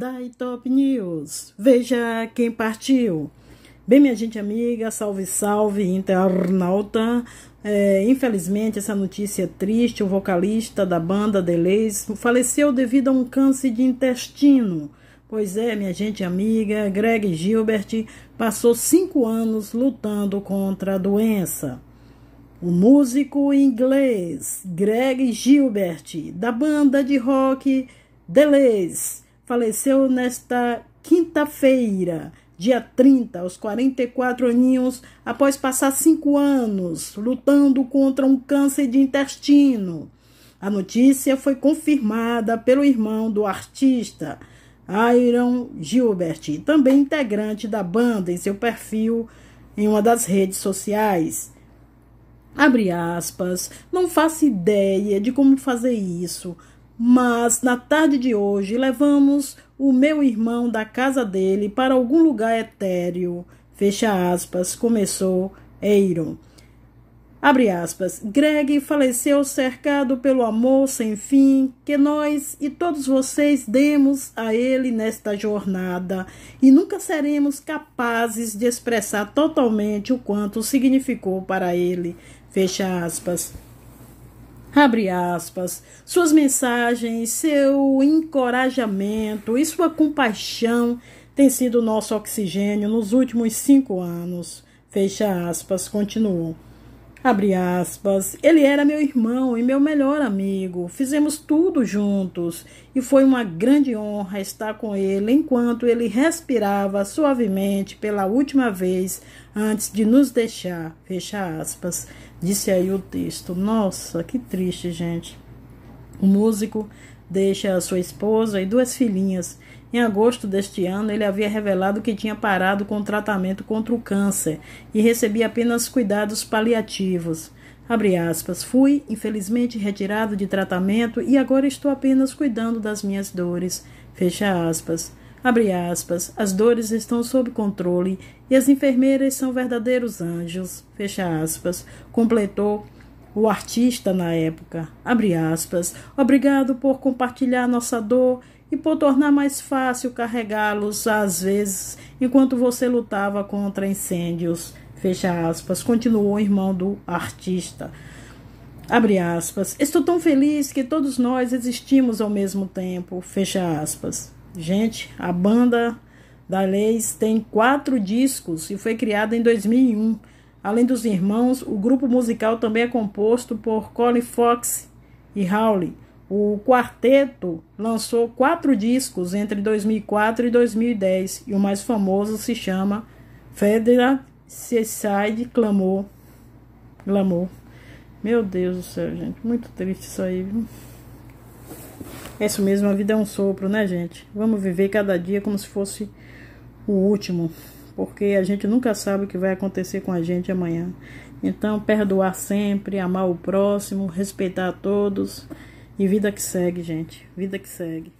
da Top News. Veja quem partiu. Bem, minha gente amiga, salve, salve, internauta. É, infelizmente, essa notícia é triste, o vocalista da banda Deleuze faleceu devido a um câncer de intestino. Pois é, minha gente amiga, Greg Gilbert passou cinco anos lutando contra a doença. O músico inglês Greg Gilbert, da banda de rock Deleuze faleceu nesta quinta-feira, dia 30, aos 44 aninhos, após passar cinco anos lutando contra um câncer de intestino. A notícia foi confirmada pelo irmão do artista, Iron Gilbert, também integrante da banda, em seu perfil em uma das redes sociais. Abre aspas, não faço ideia de como fazer isso, mas na tarde de hoje levamos o meu irmão da casa dele para algum lugar etéreo. Fecha aspas, começou Eiron. Abre aspas. Greg faleceu cercado pelo amor sem fim que nós e todos vocês demos a ele nesta jornada e nunca seremos capazes de expressar totalmente o quanto significou para ele. Fecha aspas abre aspas, suas mensagens, seu encorajamento e sua compaixão têm sido nosso oxigênio nos últimos cinco anos. Fecha aspas, continuou. Abre aspas. Ele era meu irmão e meu melhor amigo. Fizemos tudo juntos e foi uma grande honra estar com ele enquanto ele respirava suavemente pela última vez antes de nos deixar. Fecha aspas. Disse aí o texto. Nossa, que triste, gente. O músico deixa a sua esposa e duas filhinhas. Em agosto deste ano, ele havia revelado que tinha parado com o tratamento contra o câncer e recebia apenas cuidados paliativos. Aspas, Fui, infelizmente, retirado de tratamento e agora estou apenas cuidando das minhas dores. Fecha aspas. Abre aspas. As dores estão sob controle e as enfermeiras são verdadeiros anjos. Fecha aspas. Completou o artista, na época, abre aspas, obrigado por compartilhar nossa dor e por tornar mais fácil carregá-los às vezes enquanto você lutava contra incêndios. Fecha aspas, continuou o irmão do artista. Abre aspas, estou tão feliz que todos nós existimos ao mesmo tempo. Fecha aspas. Gente, a banda da Leis tem quatro discos e foi criada em 2001. Além dos irmãos, o grupo musical também é composto por Colin Fox e Howley. O quarteto lançou quatro discos entre 2004 e 2010 e o mais famoso se chama Federal Seaside Clamou, Glamour. Meu Deus do céu, gente. Muito triste isso aí, É isso mesmo, a vida é um sopro, né, gente? Vamos viver cada dia como se fosse o último porque a gente nunca sabe o que vai acontecer com a gente amanhã. Então, perdoar sempre, amar o próximo, respeitar a todos e vida que segue, gente. Vida que segue.